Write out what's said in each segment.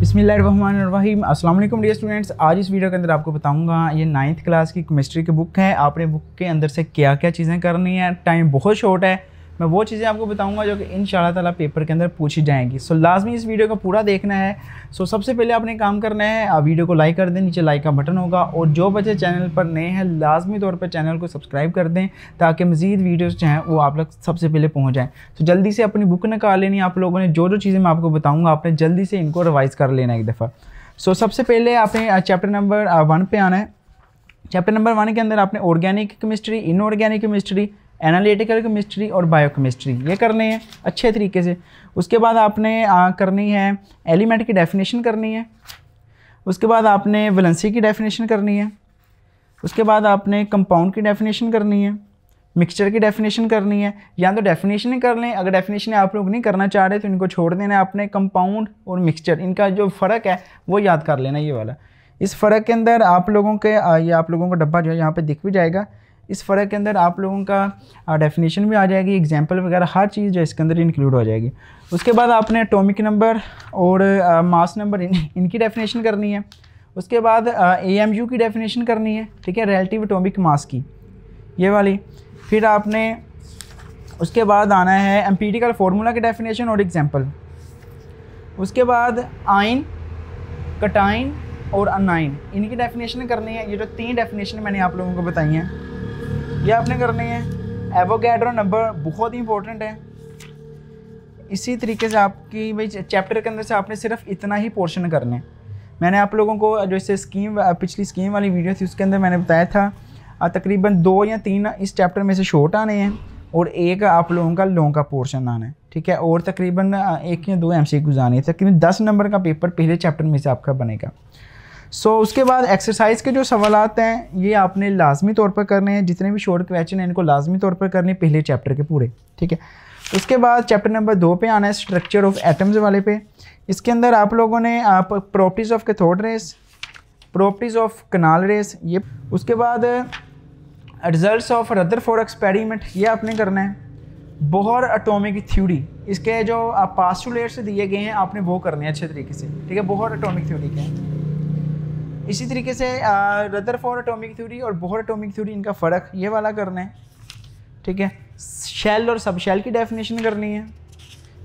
बसमीम अल्लाम dear students आज इस वीडियो के अंदर आपको बताऊंगा ये नाइन्थ क्लास की केमिस्ट्री की बुक है आपने बुक के अंदर से क्या क्या चीज़ें करनी है टाइम बहुत शॉर्ट है मैं वो चीज़ें आपको बताऊंगा जो कि इन ताला पेपर के अंदर पूछी जाएंगी सो so, लाजमी इस वीडियो को पूरा देखना है सो so, सबसे पहले आपने काम करना है आप वीडियो को लाइक कर दें नीचे लाइक का बटन होगा और जो बच्चे चैनल पर नए हैं लाजमी तौर पर चैनल को सब्सक्राइब कर दें ताकि मजीद वीडियोज़ जो हैं वो आप लोग सबसे पहले पहुँच जाएँ तो so, जल्दी से अपनी बुक निकाल लेनी आप लोगों ने जो जो चीज़ें मैं आपको बताऊँगा आपने जल्दी से इनको रिवाइज़ कर लेना एक दफ़ा सो सबसे पहले आपने चैप्टर नंबर वन पर आना है चैप्टर नंबर वन के अंदर आपने organic chemistry inorganic chemistry analytical chemistry और बायोकेमिस्ट्री ये करनी है अच्छे तरीके से उसके बाद आपने आ, करनी है एलिमेंट की डेफिनेशन करनी है उसके बाद आपने वलेंसी की डेफिनेशन करनी है उसके बाद आपने कंपाउंड की डेफिनेशन करनी है मिक्सचर की डेफिनेशन करनी है या तो डेफिनेशन ही कर लें अगर डेफिनेशन आप लोग नहीं करना चाह रहे तो इनको छोड़ देना है आपने कंपाउंड और मिक्सचर इनका जो फ़र्क है वो याद कर लेना ये वाला इस फ़र्क के अंदर आप लोगों के ये आप लोगों का डब्बा जो है यहाँ पे दिख भी जाएगा इस फ़र्क के अंदर आप लोगों का डेफिनेशन भी आ जाएगी एग्जाम्पल वगैरह हर चीज़ जो इसके अंदर इंक्लूड हो जाएगी उसके बाद आपने एटॉमिक नंबर और मास नंबर इन, इनकी डेफिनेशन करनी है उसके बाद ए एम यू की डेफिनेशन करनी है ठीक है रेलेटिव अटोमिक मास की ये वाली फिर आपने उसके बाद आना है एम्पीटिकल फार्मूला की डेफिनेशन और एग्जाम्पल उसके बाद आइन कटाइन और अनाइन इनकी डेफिनेशन करनी है ये जो तीन डेफिनेशन मैंने आप लोगों को बताई हैं ये आपने करनी है एवोगैड्रो नंबर बहुत ही इंपॉर्टेंट है इसी तरीके से आपकी भाई चैप्टर के अंदर से आपने सिर्फ इतना ही पोर्शन करना है मैंने आप लोगों को जो इससे स्कीम पिछली स्कीम वाली वीडियो थी उसके अंदर मैंने बताया था तकरीबन दो या तीन इस चैप्टर में से शॉर्ट आने हैं और एक आप लोगों का लॉन्ग का पोर्शन आना है ठीक है और तकरीबन एक या दो एम सी आने हैं तकरीबन दस नंबर का पेपर पहले चैप्टर में से आपका बनेगा सो so, उसके बाद एक्सरसाइज के जो सवाल आते हैं ये आपने लाजमी तौर पर करने हैं जितने भी शॉर्ट क्वेश्चन हैं इनको लाजमी तौर पर करने पहले चैप्टर के पूरे ठीक है उसके बाद चैप्टर नंबर दो पे आना है स्ट्रक्चर ऑफ एटम्स वाले पे इसके अंदर आप लोगों ने आप properties of cathode rays properties of canal rays ये उसके बाद result of Rutherford experiment ये आपने करना है बोहर अटोमिक थ्योरी इसके जो आप पास्टूलेट्स दिए गए हैं आपने वो करने हैं अच्छे तरीके से ठीक है बोहर अटोमिक थ्योरी के इसी तरीके से रदर फॉर अटोमिक थ्योरी और बोहर अटोमिक थ्योरी इनका फ़र्क ये वाला करना है ठीक है शेल और सब शेल की डेफिनेशन करनी है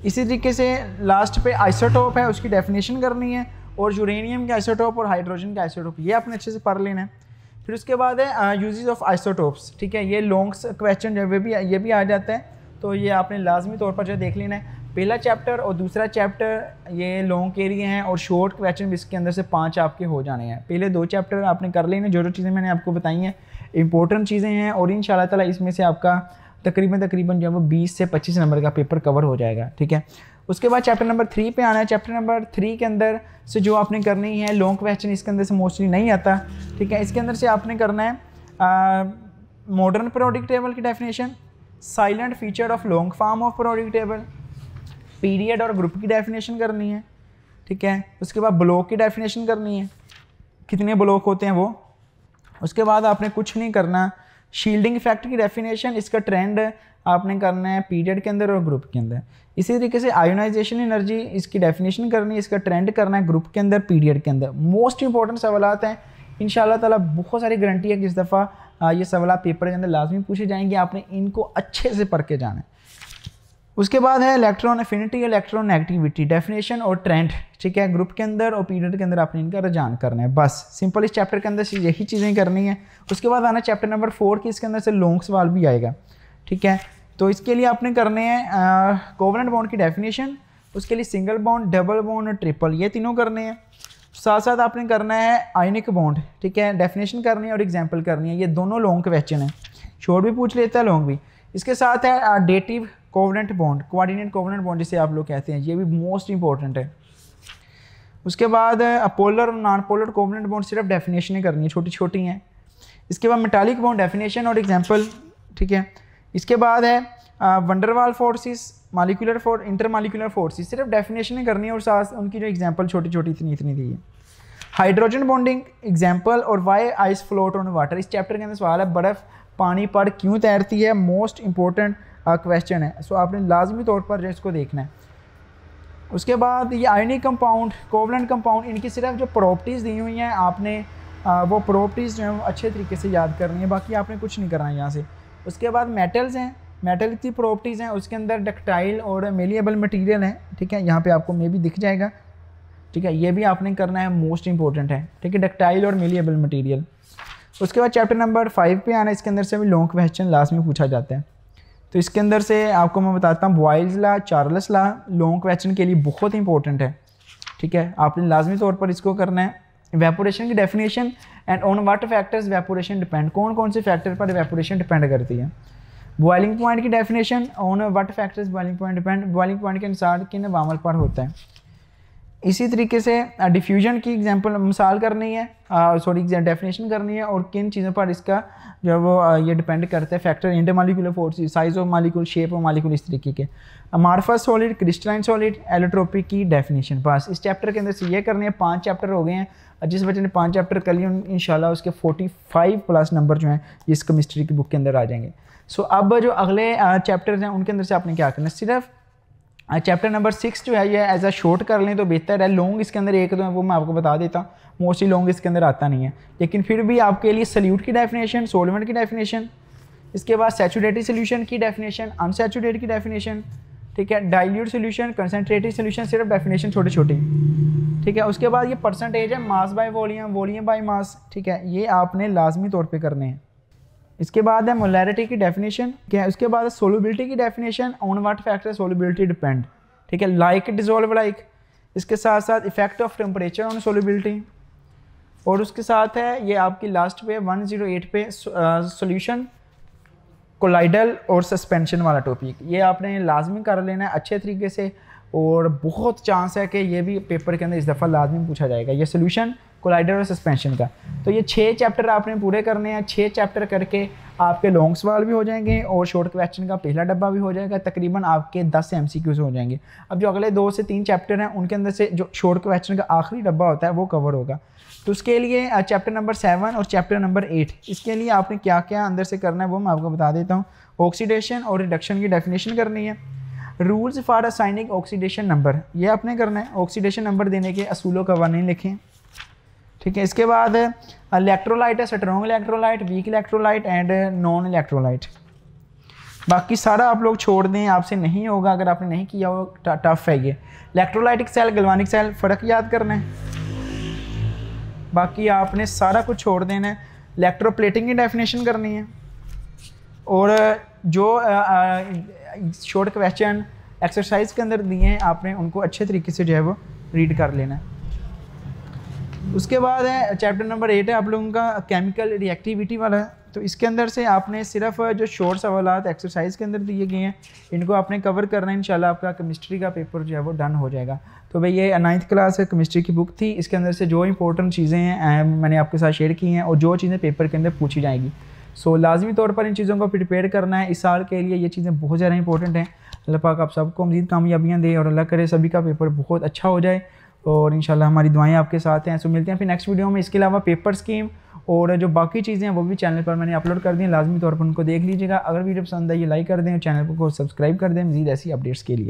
इसी तरीके से लास्ट पे आइसोटोप है उसकी डेफिनेशन करनी है और यूरेनियम के आइसोटोप और हाइड्रोजन के आइसोटोप ये आपने अच्छे से पढ़ लेना है फिर उसके बाद है यूजेज ऑफ आइसोटोप्स ठीक है ये लॉन्ग्स क्वेश्चन ये भी ये भी आ जाता है तो ये आपने लाजमी तौर पर जो देख लेना है पहला चैप्टर और दूसरा चैप्टर ये लॉन्ग के लिए हैं और शॉर्ट क्वेश्चन इसके अंदर से पांच आपके हो जाने हैं पहले दो चैप्टर आपने कर लेने जो जो चीज़ें मैंने आपको बताई हैं इंपॉर्टेंट चीज़ें हैं और इन ताला इसमें से आपका तकरीबन तकरीबन जो है वो बीस से पच्चीस नंबर का पेपर कवर हो जाएगा ठीक है उसके बाद चैप्टर नंबर थ्री पे आना है चैप्टर नंबर थ्री के अंदर से जो आपने करनी है लॉन्ग क्वेश्चन इसके अंदर से मोस्टली नहीं आता ठीक है इसके अंदर से आपने करना है मॉडर्न प्रोडिक्ट टेबल की definition salient feature of long form of periodic table period और ग्रुप की डेफिनेशन करनी है ठीक है उसके बाद ब्लॉक की डेफिनेशन करनी है कितने ब्लॉक होते हैं वो उसके बाद आपने कुछ नहीं करना शील्डिंग इफेक्ट की डेफिनेशन इसका ट्रेंड आपने करना है पीरियड के अंदर और ग्रुप के अंदर इसी तरीके से आयोनाइजेशन एनर्जी इसकी डेफिनेशन करनी है इसका ट्रेंड करना है ग्रुप के अंदर पीरियड के अंदर मोस्ट इंपॉर्टेंट सवाल हैं इन ताला बहुत सारी गारंटी है कि इस दफ़ा ये सवाल पेपर के अंदर लाजमी पूछे जाएंगे आपने इनको अच्छे से पढ़ के जाना है उसके बाद है electron affinity electron activity definition और ट्रेंड ठीक है ग्रुप के अंदर और पीरियड के अंदर आपने इनका रुझान करना है बस सिंपल इस चैप्टर के अंदर यही चीज़ें करनी है उसके बाद आना चैप्टर नंबर फोर की इसके अंदर से लॉन्ग सवाल भी आएगा ठीक है तो इसके लिए आपने करने हैं कोवनेंट बॉन्ड की डेफिनेशन उसके लिए सिंगल बॉन्ड डबल बॉन्ड और ट्रिपल ये तीनों करने हैं साथ साथ आपने करना है आयनिक बॉन्ड ठीक है डेफिनेशन करनी है और एग्जाम्पल करनी है ये दोनों लॉन्ग क्वेश्चन है शॉर्ट भी पूछ लेता है लॉन्ग भी इसके साथ है dative covalent bond coordinate covalent bond जिसे आप लोग कहते हैं ये भी मोस्ट इंपॉर्टेंट है उसके बाद अपोलर और नॉन पोलर कोवनेंट बॉन्ड सिर्फ डेफिनेशन ही करनी है छोटी छोटी हैं इसके बाद मेटालिक बॉन्ड डेफिनेशन और एग्जाम्पल ठीक है इसके बाद है van der Waals forces molecular for intermolecular forces सिर्फ डेफिनेशन ही करनी है और साथ उनकी जो एग्जाम्पल छोटी छोटी इतनी इतनी दी है हाइड्रोजन बॉन्डिंग एग्जाम्पल और why ice float on water इस चैप्टर के अंदर सवाल है बर्फ़ पानी पर क्यों तैरती है मोस्ट इंपॉर्टेंट क्वेश्चन है सो आपने लाजमी तौर पर इसको देखना है उसके बाद ये आयनिक कंपाउंड कोवलेंट कंपाउंड इनकी सिर्फ जो प्रॉपर्टीज़ दी हुई हैं आपने आ, वो प्रॉपर्टीज़ जो हैं अच्छे तरीके से याद करनी है बाकी आपने कुछ नहीं करना है यहाँ से उसके बाद मेटल्स हैं मेटल की प्रॉपर्टीज़ हैं उसके अंदर डक्टाइल और मेलिएबल मटेरियल हैं ठीक है यहाँ पे आपको मे भी दिख जाएगा ठीक है ये भी आपने करना है मोस्ट इंपॉर्टेंट है ठीक है डक्टाइल और मेलिएबल मटीरियल उसके बाद चैप्टर नंबर फाइव पे आना इसके अंदर से भी लॉन्ग क्वेश्चन लास्ट में पूछा जाता है तो इसके अंदर से आपको मैं बताता हूँ Boyle's law Charles law long question के लिए बहुत इंपॉर्टेंट है ठीक है आपने लाजमी तौर पर इसको करना है वेपोरेशन की definition and on what factors vaporisation depend कौन कौन से फैक्टर पर वेपोरेशन डिपेंड करती है बॉइलिंग पॉइंट की definition on what factors boiling point depend boiling point के अनुसार किन वामल पर होता है इसी तरीके से डिफ्यूजन की एग्जांपल मिसाल करनी है सॉरी डेफिनेशन करनी है और किन चीज़ों पर इसका जो है वो ये डिपेंड करता है factor intermolecular force size of molecule shape of molecule इस तरीके के amorphous solid crystalline solid allotropic की डेफिनेशन पास इस चैप्टर के अंदर से ये करनी है पाँच चैप्टर हो गए हैं जिस बच्चे ने पाँच चैप्टर कर लिए इन उसके फोर्टी फाइव प्लस नंबर जो हैं इस कमिस्ट्री की बुक के अंदर आ जाएंगे सो so, अब जो अगले चैप्टर्स हैं उनके अंदर से आपने क्या करना है सिर्फ चैप्टर नंबर सिक्स जो है ये एज अ शॉर्ट कर लें तो बेहतर है लॉन्ग इसके अंदर एक दो तो है वो मैं आपको बता देता हूँ मोस्टली लॉन्ग इसके अंदर आता नहीं है लेकिन फिर भी आपके लिए सल्यूट की डेफिनेशन सोलमेंट की डेफिनेशन इसके बाद सेचूरेटेड सोल्यूशन की डेफिनेशन अनसेचुरेट की डेफिनेशन ठीक है डाइल्यूट सोल्यूशन कंसनट्रेटेड सोल्यूशन सिर्फ डेफिनेशन छोटे छोटे ठीक है उसके बाद ये परसेंटेज है mass by volume volume by mass ठीक है ये आपने लाजमी तौर पर करने हैं इसके बाद है मोलैरिटी की डेफिनेशन क्या है उसके बाद सोलिबिलिटी की definition on what factor solubility depend ठीक है लाइक डिजोल्व लाइक इसके साथ साथ effect of temperature on solubility और उसके साथ है ये आपकी लास्ट पे 108 पे सोल्यूशन कोलाइडल uh, और सस्पेंशन वाला टॉपिक ये आपने लाजमी कर लेना है अच्छे तरीके से और बहुत चांस है कि ये भी पेपर के अंदर इस दफ़ा लाजमी पूछा जाएगा ये सोल्यूशन कोलाइडर और सस्पेंशन का तो ये छः चैप्टर आपने पूरे करने हैं छः चैप्टर करके आपके लॉन्ग सवाल भी हो जाएंगे और शॉर्ट क्वेश्चन का पहला डब्बा भी हो जाएगा तकरीबन आपके दस एम सी क्यूज़ हो जाएंगे अब जो अगले दो से तीन चैप्टर हैं उनके अंदर से जो शॉर्ट क्वेश्चन का आखिरी डब्बा होता है वो कवर होगा तो उसके लिए चैप्टर नंबर सेवन और चैप्टर नंबर एट इसके लिए आपने क्या क्या अंदर से करना है वो मैं आपको बता देता हूँ ऑक्सीडेशन और रिडक्शन की डेफिनेशन करनी है rules for assigning oxidation number ये आपने करना है ऑक्सीडेशन नंबर देने के असूलों वर्णन लिखें ठीक है इसके बाद इलेक्ट्रोलाइट है strong electrolyte weak electrolyte and non electrolyte बाकी सारा आप लोग छोड़ दें आपसे नहीं होगा अगर आपने नहीं किया हो टफ है ये इलेक्ट्रोलाइटिक सेल गलवानिक सेल फ़र्क याद करना है बाकी आपने सारा कुछ छोड़ देना है इलेक्ट्रोप्लेटिंग की डेफिनेशन करनी है और जो शॉर्ट क्वेश्चन एक्सरसाइज के अंदर दिए हैं आपने उनको अच्छे तरीके से जो है वो रीड कर लेना है उसके बाद है चैप्टर नंबर एट है आप लोगों का केमिकल रिएक्टिविटी वाला है तो इसके अंदर से आपने सिर्फ जो शोर सवाल एक्सरसाइज के अंदर दिए गए हैं इनको आपने कवर करना है इंशाल्लाह आपका केमिस्ट्री का पेपर जो है वो डन हो जाएगा तो भाई ये नाइन्थ क्लास केमिस्ट्री की बुक थी इसके अंदर से जो इंपॉर्टेंट चीज़ें हैं मैंने आपके साथ शेयर की हैं और जो चीज़ें पेपर के अंदर पूछी जाएंगी सो so, लाजमी तौर पर इन चीज़ों को प्रिपेयर करना है इस साल के लिए ये चीज़ें बहुत ज़्यादा इंपॉर्टेंट हैं अल्लाह पाक आप सबको मजीद कामयाबियाँ दें और अल्लाह करे सभी का पेपर बहुत अच्छा हो जाए और इन हमारी दुआएं आपके साथ हैं सो मिलते हैं फिर नेक्स्ट वीडियो में इसके अलावा पेपर स्कीम और जो बाकी चीज़ें हैं वो भी चैनल पर मैंने अपलोड कर दी लाजमी तौर पर उनको देख लीजिएगा अगर वीडियो पसंद आई लाइक कर दें और चैनल को सब्सक्राइब कर दें मजीद ऐसी अपडेट्स के लिए